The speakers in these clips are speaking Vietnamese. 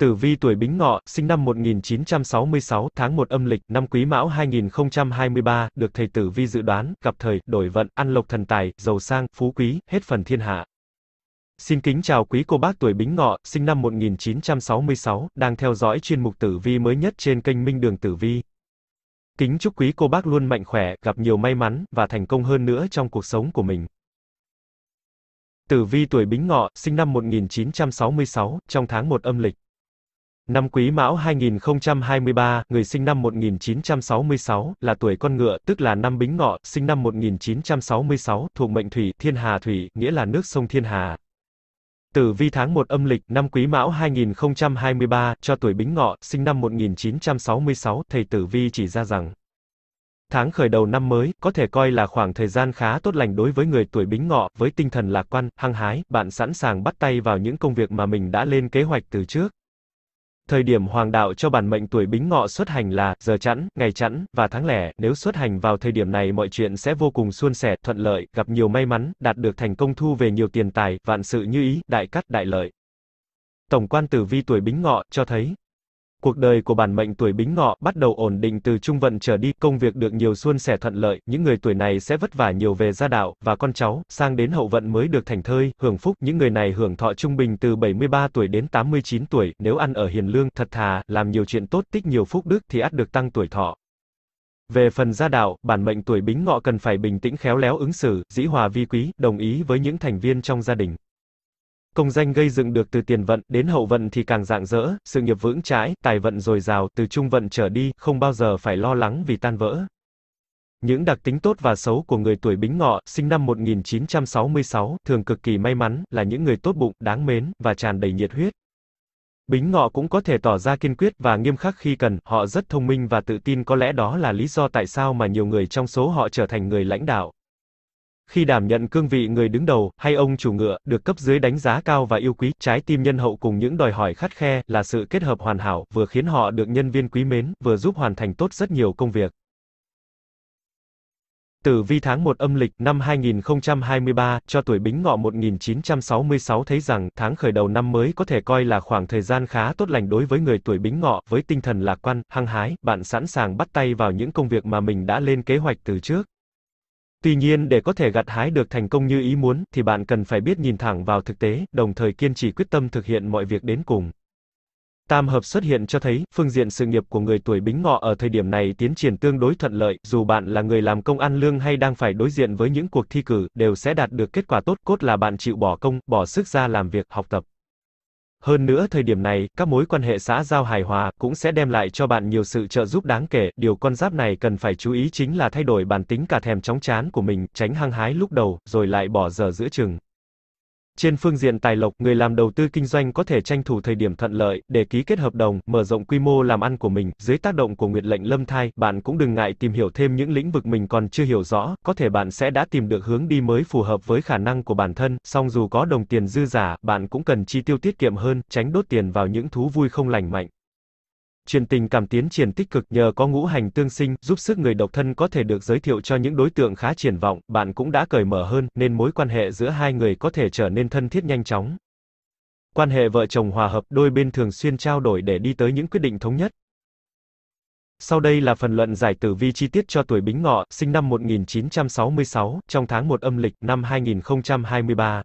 Tử vi tuổi Bính Ngọ, sinh năm 1966, tháng 1 âm lịch, năm Quý Mão 2023, được thầy Tử vi dự đoán, gặp thời, đổi vận, ăn lộc thần tài, giàu sang, phú quý, hết phần thiên hạ. Xin kính chào quý cô bác tuổi Bính Ngọ, sinh năm 1966, đang theo dõi chuyên mục Tử vi mới nhất trên kênh Minh Đường Tử Vi. Kính chúc quý cô bác luôn mạnh khỏe, gặp nhiều may mắn và thành công hơn nữa trong cuộc sống của mình. Tử vi tuổi Bính Ngọ, sinh năm 1966, trong tháng 1 âm lịch. Năm Quý Mão 2023, người sinh năm 1966, là tuổi con ngựa, tức là năm Bính Ngọ, sinh năm 1966, thuộc mệnh Thủy, Thiên Hà Thủy, nghĩa là nước sông Thiên Hà. Tử vi tháng 1 âm lịch, năm Quý Mão 2023, cho tuổi Bính Ngọ, sinh năm 1966, thầy Tử Vi chỉ ra rằng, Tháng khởi đầu năm mới, có thể coi là khoảng thời gian khá tốt lành đối với người tuổi bính ngọ, với tinh thần lạc quan, hăng hái, bạn sẵn sàng bắt tay vào những công việc mà mình đã lên kế hoạch từ trước. Thời điểm hoàng đạo cho bản mệnh tuổi bính ngọ xuất hành là giờ chẵn, ngày chẵn và tháng lẻ, nếu xuất hành vào thời điểm này mọi chuyện sẽ vô cùng suôn sẻ, thuận lợi, gặp nhiều may mắn, đạt được thành công thu về nhiều tiền tài, vạn sự như ý, đại cát đại lợi. Tổng quan tử vi tuổi bính ngọ cho thấy Cuộc đời của bản mệnh tuổi Bính Ngọ bắt đầu ổn định từ trung vận trở đi, công việc được nhiều suôn sẻ thuận lợi, những người tuổi này sẽ vất vả nhiều về gia đạo và con cháu, sang đến hậu vận mới được thành thơi, hưởng phúc, những người này hưởng thọ trung bình từ 73 tuổi đến 89 tuổi, nếu ăn ở hiền lương, thật thà, làm nhiều chuyện tốt, tích nhiều phúc đức thì ắt được tăng tuổi thọ. Về phần gia đạo, bản mệnh tuổi Bính Ngọ cần phải bình tĩnh khéo léo ứng xử, dĩ hòa vi quý, đồng ý với những thành viên trong gia đình. Công danh gây dựng được từ tiền vận đến hậu vận thì càng rạng rỡ, sự nghiệp vững chãi, tài vận dồi dào, từ trung vận trở đi, không bao giờ phải lo lắng vì tan vỡ. Những đặc tính tốt và xấu của người tuổi Bính Ngọ, sinh năm 1966, thường cực kỳ may mắn, là những người tốt bụng, đáng mến và tràn đầy nhiệt huyết. Bính Ngọ cũng có thể tỏ ra kiên quyết và nghiêm khắc khi cần, họ rất thông minh và tự tin có lẽ đó là lý do tại sao mà nhiều người trong số họ trở thành người lãnh đạo. Khi đảm nhận cương vị người đứng đầu, hay ông chủ ngựa, được cấp dưới đánh giá cao và yêu quý, trái tim nhân hậu cùng những đòi hỏi khắt khe, là sự kết hợp hoàn hảo, vừa khiến họ được nhân viên quý mến, vừa giúp hoàn thành tốt rất nhiều công việc. Tử vi tháng 1 âm lịch năm 2023 cho tuổi Bính Ngọ 1966 thấy rằng tháng khởi đầu năm mới có thể coi là khoảng thời gian khá tốt lành đối với người tuổi Bính Ngọ, với tinh thần lạc quan, hăng hái, bạn sẵn sàng bắt tay vào những công việc mà mình đã lên kế hoạch từ trước. Tuy nhiên để có thể gặt hái được thành công như ý muốn thì bạn cần phải biết nhìn thẳng vào thực tế, đồng thời kiên trì quyết tâm thực hiện mọi việc đến cùng. Tam hợp xuất hiện cho thấy, phương diện sự nghiệp của người tuổi Bính Ngọ ở thời điểm này tiến triển tương đối thuận lợi, dù bạn là người làm công ăn lương hay đang phải đối diện với những cuộc thi cử, đều sẽ đạt được kết quả tốt, cốt là bạn chịu bỏ công, bỏ sức ra làm việc, học tập. Hơn nữa thời điểm này, các mối quan hệ xã giao hài hòa cũng sẽ đem lại cho bạn nhiều sự trợ giúp đáng kể, điều con giáp này cần phải chú ý chính là thay đổi bản tính cả thèm chóng chán của mình, tránh hăng hái lúc đầu, rồi lại bỏ dở giữa chừng. Trên phương diện tài lộc, người làm đầu tư kinh doanh có thể tranh thủ thời điểm thuận lợi để ký kết hợp đồng, mở rộng quy mô làm ăn của mình. Dưới tác động của Nguyệt lệnh Lâm Thai, bạn cũng đừng ngại tìm hiểu thêm những lĩnh vực mình còn chưa hiểu rõ, có thể bạn sẽ đã tìm được hướng đi mới phù hợp với khả năng của bản thân. Song dù có đồng tiền dư giả, bạn cũng cần chi tiêu tiết kiệm hơn, tránh đốt tiền vào những thú vui không lành mạnh truyền tình cảm tiến triển tích cực nhờ có ngũ hành tương sinh, giúp sức người độc thân có thể được giới thiệu cho những đối tượng khá triển vọng, bạn cũng đã cởi mở hơn, nên mối quan hệ giữa hai người có thể trở nên thân thiết nhanh chóng. Quan hệ vợ chồng hòa hợp, đôi bên thường xuyên trao đổi để đi tới những quyết định thống nhất. Sau đây là phần luận giải tử vi chi tiết cho tuổi Bính Ngọ, sinh năm 1966, trong tháng 1 âm lịch năm 2023.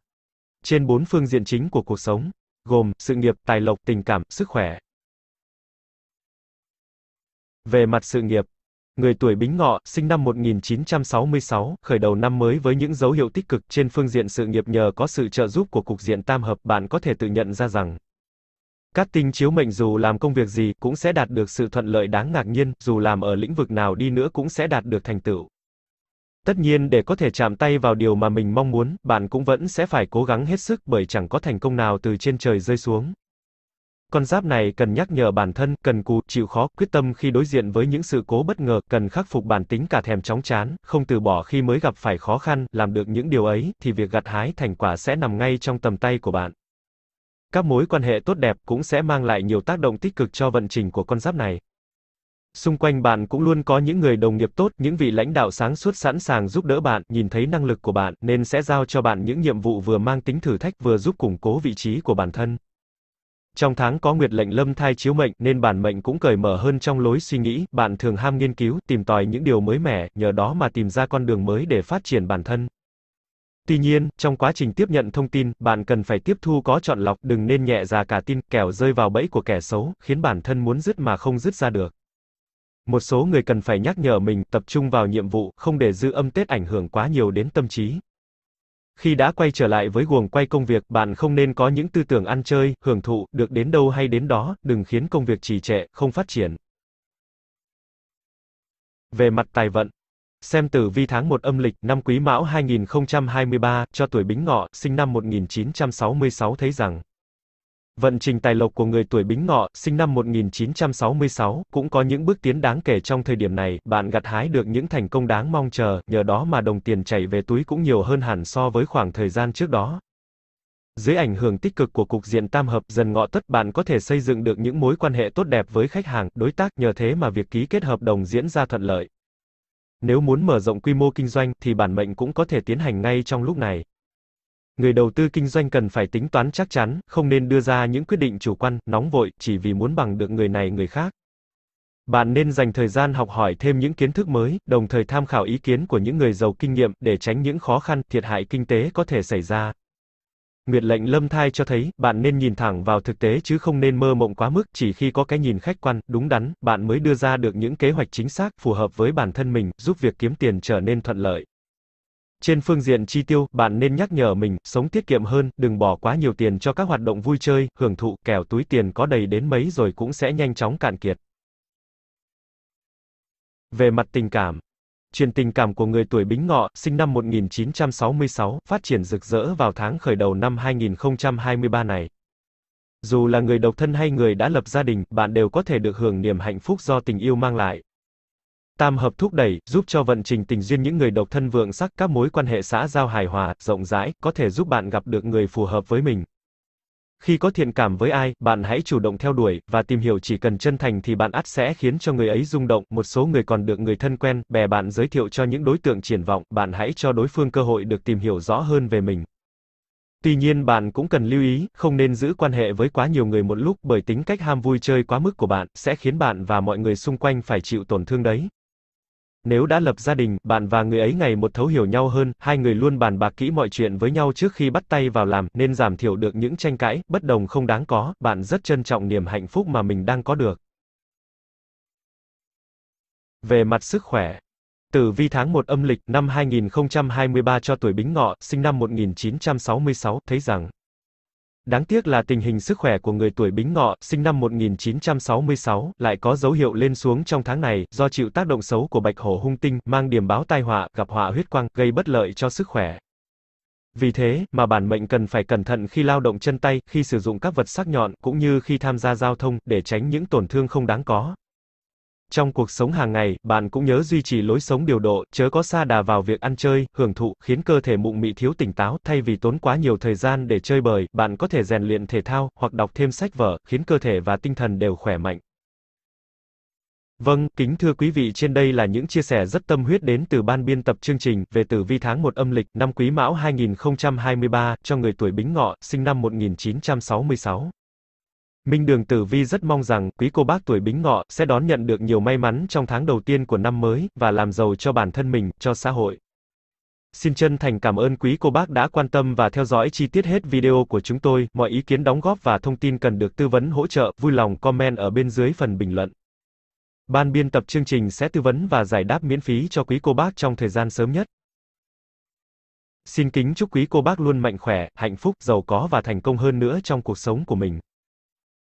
Trên bốn phương diện chính của cuộc sống, gồm sự nghiệp, tài lộc, tình cảm, sức khỏe. Về mặt sự nghiệp, người tuổi Bính Ngọ, sinh năm 1966, khởi đầu năm mới với những dấu hiệu tích cực trên phương diện sự nghiệp nhờ có sự trợ giúp của cục diện tam hợp, bạn có thể tự nhận ra rằng các tinh chiếu mệnh dù làm công việc gì cũng sẽ đạt được sự thuận lợi đáng ngạc nhiên, dù làm ở lĩnh vực nào đi nữa cũng sẽ đạt được thành tựu. Tất nhiên để có thể chạm tay vào điều mà mình mong muốn, bạn cũng vẫn sẽ phải cố gắng hết sức bởi chẳng có thành công nào từ trên trời rơi xuống. Con giáp này cần nhắc nhở bản thân, cần cù, chịu khó, quyết tâm khi đối diện với những sự cố bất ngờ, cần khắc phục bản tính cả thèm chóng chán, không từ bỏ khi mới gặp phải khó khăn, làm được những điều ấy, thì việc gặt hái thành quả sẽ nằm ngay trong tầm tay của bạn. Các mối quan hệ tốt đẹp cũng sẽ mang lại nhiều tác động tích cực cho vận trình của con giáp này. Xung quanh bạn cũng luôn có những người đồng nghiệp tốt, những vị lãnh đạo sáng suốt sẵn sàng giúp đỡ bạn, nhìn thấy năng lực của bạn, nên sẽ giao cho bạn những nhiệm vụ vừa mang tính thử thách vừa giúp củng cố vị trí của bản thân. Trong tháng có nguyệt lệnh lâm thai chiếu mệnh nên bản mệnh cũng cởi mở hơn trong lối suy nghĩ, bạn thường ham nghiên cứu, tìm tòi những điều mới mẻ, nhờ đó mà tìm ra con đường mới để phát triển bản thân. Tuy nhiên, trong quá trình tiếp nhận thông tin, bạn cần phải tiếp thu có chọn lọc, đừng nên nhẹ ra dạ cả tin, kẻo rơi vào bẫy của kẻ xấu, khiến bản thân muốn dứt mà không dứt ra được. Một số người cần phải nhắc nhở mình, tập trung vào nhiệm vụ, không để dư âm Tết ảnh hưởng quá nhiều đến tâm trí. Khi đã quay trở lại với guồng quay công việc, bạn không nên có những tư tưởng ăn chơi, hưởng thụ, được đến đâu hay đến đó, đừng khiến công việc trì trệ, không phát triển. Về mặt tài vận, xem tử vi tháng 1 âm lịch năm Quý Mão 2023 cho tuổi Bính Ngọ, sinh năm 1966 thấy rằng Vận trình tài lộc của người tuổi Bính Ngọ, sinh năm 1966, cũng có những bước tiến đáng kể trong thời điểm này, bạn gặt hái được những thành công đáng mong chờ, nhờ đó mà đồng tiền chảy về túi cũng nhiều hơn hẳn so với khoảng thời gian trước đó. Dưới ảnh hưởng tích cực của cục diện tam hợp dần ngọ tất bạn có thể xây dựng được những mối quan hệ tốt đẹp với khách hàng, đối tác, nhờ thế mà việc ký kết hợp đồng diễn ra thuận lợi. Nếu muốn mở rộng quy mô kinh doanh thì bản mệnh cũng có thể tiến hành ngay trong lúc này người đầu tư kinh doanh cần phải tính toán chắc chắn, không nên đưa ra những quyết định chủ quan, nóng vội, chỉ vì muốn bằng được người này người khác. Bạn nên dành thời gian học hỏi thêm những kiến thức mới, đồng thời tham khảo ý kiến của những người giàu kinh nghiệm để tránh những khó khăn, thiệt hại kinh tế có thể xảy ra. Nguyệt lệnh lâm thai cho thấy, bạn nên nhìn thẳng vào thực tế chứ không nên mơ mộng quá mức, chỉ khi có cái nhìn khách quan, đúng đắn, bạn mới đưa ra được những kế hoạch chính xác, phù hợp với bản thân mình, giúp việc kiếm tiền trở nên thuận lợi. Trên phương diện chi tiêu, bạn nên nhắc nhở mình, sống tiết kiệm hơn, đừng bỏ quá nhiều tiền cho các hoạt động vui chơi, hưởng thụ, kẻo túi tiền có đầy đến mấy rồi cũng sẽ nhanh chóng cạn kiệt. Về mặt tình cảm, Chuyện tình cảm của người tuổi Bính Ngọ, sinh năm 1966, phát triển rực rỡ vào tháng khởi đầu năm 2023 này. Dù là người độc thân hay người đã lập gia đình, bạn đều có thể được hưởng niềm hạnh phúc do tình yêu mang lại. Tam hợp thúc đẩy, giúp cho vận trình tình duyên những người độc thân vượng sắc, các mối quan hệ xã giao hài hòa, rộng rãi, có thể giúp bạn gặp được người phù hợp với mình. Khi có thiện cảm với ai, bạn hãy chủ động theo đuổi và tìm hiểu chỉ cần chân thành thì bạn ắt sẽ khiến cho người ấy rung động, một số người còn được người thân quen, bè bạn giới thiệu cho những đối tượng triển vọng, bạn hãy cho đối phương cơ hội được tìm hiểu rõ hơn về mình. Tuy nhiên bạn cũng cần lưu ý, không nên giữ quan hệ với quá nhiều người một lúc bởi tính cách ham vui chơi quá mức của bạn sẽ khiến bạn và mọi người xung quanh phải chịu tổn thương đấy. Nếu đã lập gia đình, bạn và người ấy ngày một thấu hiểu nhau hơn, hai người luôn bàn bạc kỹ mọi chuyện với nhau trước khi bắt tay vào làm, nên giảm thiểu được những tranh cãi, bất đồng không đáng có, bạn rất trân trọng niềm hạnh phúc mà mình đang có được. Về mặt sức khỏe, Tử vi tháng 1 âm lịch năm 2023 cho tuổi Bính Ngọ, sinh năm 1966, thấy rằng Đáng tiếc là tình hình sức khỏe của người tuổi Bính Ngọ, sinh năm 1966, lại có dấu hiệu lên xuống trong tháng này, do chịu tác động xấu của bạch hổ hung tinh, mang điểm báo tai họa, gặp họa huyết quang, gây bất lợi cho sức khỏe. Vì thế, mà bản mệnh cần phải cẩn thận khi lao động chân tay, khi sử dụng các vật sắc nhọn, cũng như khi tham gia giao thông, để tránh những tổn thương không đáng có. Trong cuộc sống hàng ngày, bạn cũng nhớ duy trì lối sống điều độ, chớ có xa đà vào việc ăn chơi, hưởng thụ, khiến cơ thể mụn mị thiếu tỉnh táo, thay vì tốn quá nhiều thời gian để chơi bời, bạn có thể rèn luyện thể thao, hoặc đọc thêm sách vở, khiến cơ thể và tinh thần đều khỏe mạnh. Vâng, kính thưa quý vị, trên đây là những chia sẻ rất tâm huyết đến từ ban biên tập chương trình về tử vi tháng 1 âm lịch năm Quý Mão 2023 cho người tuổi Bính Ngọ, sinh năm 1966. Minh Đường Tử Vi rất mong rằng, quý cô bác tuổi Bính Ngọ, sẽ đón nhận được nhiều may mắn trong tháng đầu tiên của năm mới, và làm giàu cho bản thân mình, cho xã hội. Xin chân thành cảm ơn quý cô bác đã quan tâm và theo dõi chi tiết hết video của chúng tôi, mọi ý kiến đóng góp và thông tin cần được tư vấn hỗ trợ, vui lòng comment ở bên dưới phần bình luận. Ban biên tập chương trình sẽ tư vấn và giải đáp miễn phí cho quý cô bác trong thời gian sớm nhất. Xin kính chúc quý cô bác luôn mạnh khỏe, hạnh phúc, giàu có và thành công hơn nữa trong cuộc sống của mình.